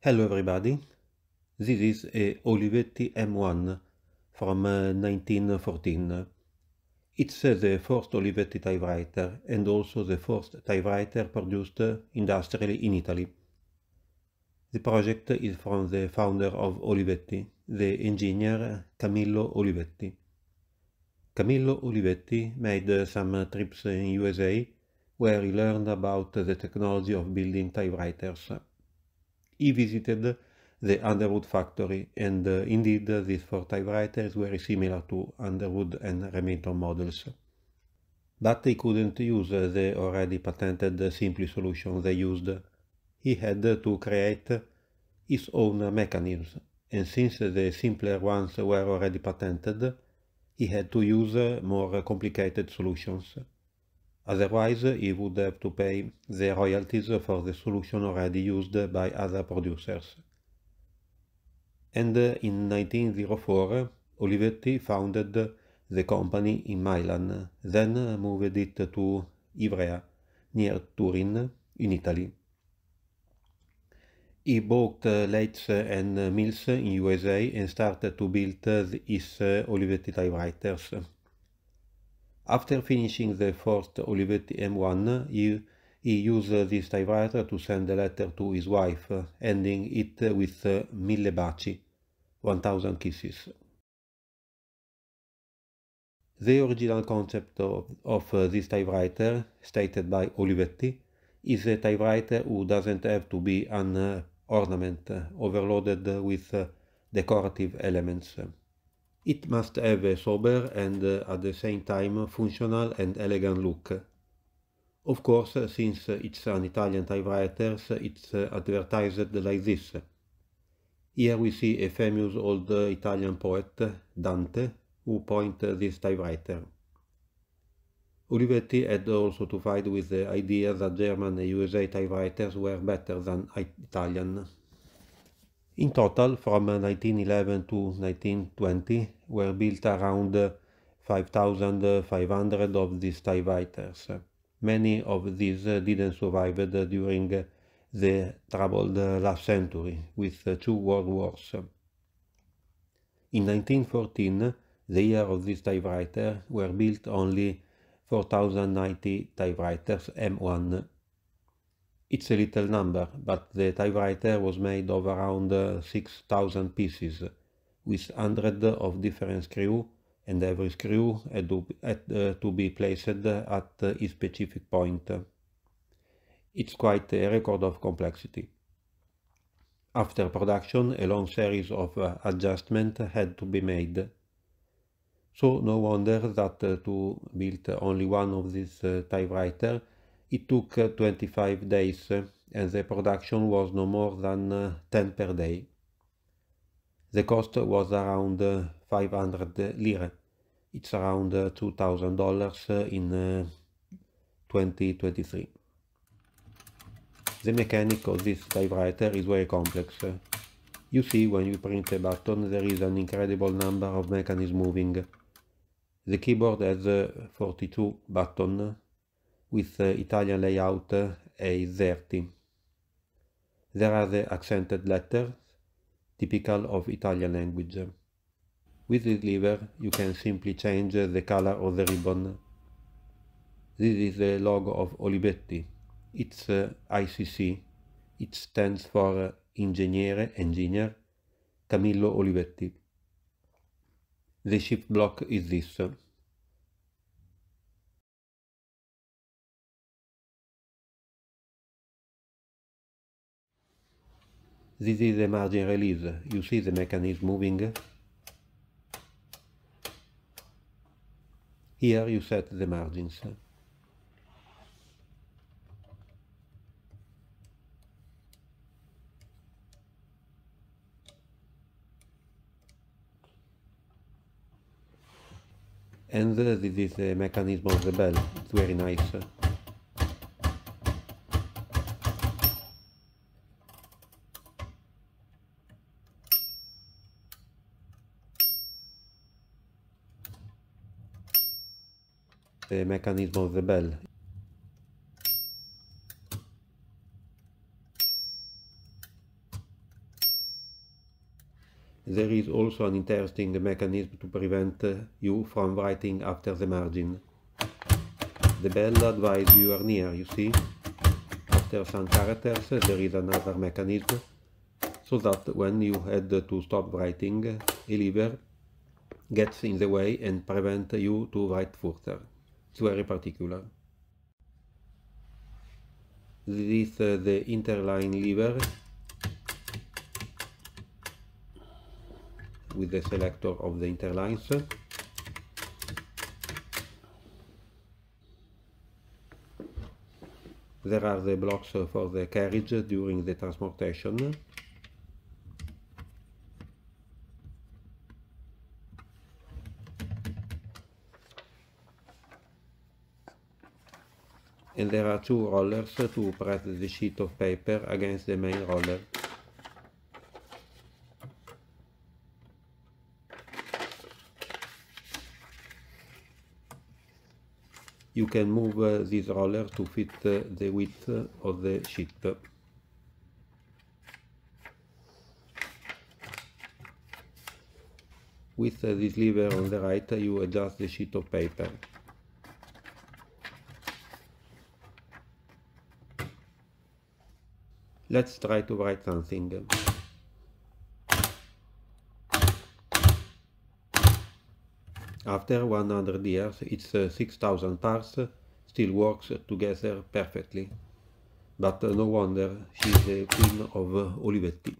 Hello everybody, this is a eh, Olivetti M1 from 1914. It's eh, the first Olivetti typewriter and also the first typewriter produced eh, industrially in Italy. The project is from the founder of Olivetti, the engineer Camillo Olivetti. Camillo Olivetti made some trips in USA where he learned about the technology of building typewriters he visited the Underwood factory, and uh, indeed uh, these four typewriters were similar to Underwood and Remington models. But he couldn't use uh, the already patented uh, Simply solution they used. He had uh, to create his own mechanisms, and since the simpler ones were already patented, he had to use uh, more complicated solutions. Otherwise, he would have to pay the royalties for the solution already used by other producers. And uh, in 1904, Olivetti founded the company in Milan, then moved it to Ivrea, near Turin, in Italy. He bought uh, lathes and mills in USA and started to build uh, his Olivetti typewriters. After finishing the first Olivetti M1, he, he used this typewriter to send a letter to his wife, ending it with uh, mille baci, 1000 kisses. The original concept of, of uh, this typewriter, stated by Olivetti, is a typewriter who doesn't have to be an uh, ornament overloaded with decorative elements. It must have a sober and uh, at the same time functional and elegant look. Of course, uh, since uh, it's an Italian typewriter, it's advertised like this. Here we see a famous old Italian poet, Dante, who pointed this typewriter. Olivetti had also to fight with the idea that German and USA typewriters were better than Italian. In total, from 1911 uh, to 1920, were built around uh, 5,500 of these TIE fighters. Many of these uh, didn't survive during the troubled last century, with two world wars. In 1914, the year of this typewriter, were built only 4,090 typewriters M1 it's a little number, but the typewriter was made of around uh, 6,000 pieces, with hundreds of different screws, and every screw had to, had, uh, to be placed at a specific point. It's quite a record of complexity. After production, a long series of uh, adjustments had to be made. So no wonder that to build only one of these typewriters it took 25 days and the production was no more than uh, 10 per day. The cost was around uh, 500 lire. It's around uh, $2,000 in 2023. The mechanic of this typewriter is very complex. You see, when you print a button, there is an incredible number of mechanisms moving. The keyboard has 42 buttons, with Italian layout A30. There are the accented letters, typical of Italian language. With this lever you can simply change the color of the ribbon. This is the logo of Olivetti. It's uh, ICC. It stands for uh, Ingegnere, Engineer, Camillo Olivetti. The shift block is this. This is a margin release. You see the mechanism moving. Here you set the margins. And uh, this is the mechanism of the bell. It's very nice. the mechanism of the bell. There is also an interesting mechanism to prevent you from writing after the margin. The bell advises you are near, you see. After some characters there is another mechanism, so that when you had to stop writing, a lever gets in the way and prevents you to write further to every particular. This uh, the interline lever with the selector of the interlines. There are the blocks for the carriage during the transportation. and there are two rollers to press the sheet of paper against the main roller. You can move uh, this roller to fit uh, the width of the sheet. With uh, this lever on the right, you adjust the sheet of paper. let's try to write something. After 100 years, its uh, 6,000 parts still works together perfectly. But no wonder she's the queen of uh, Olivetti.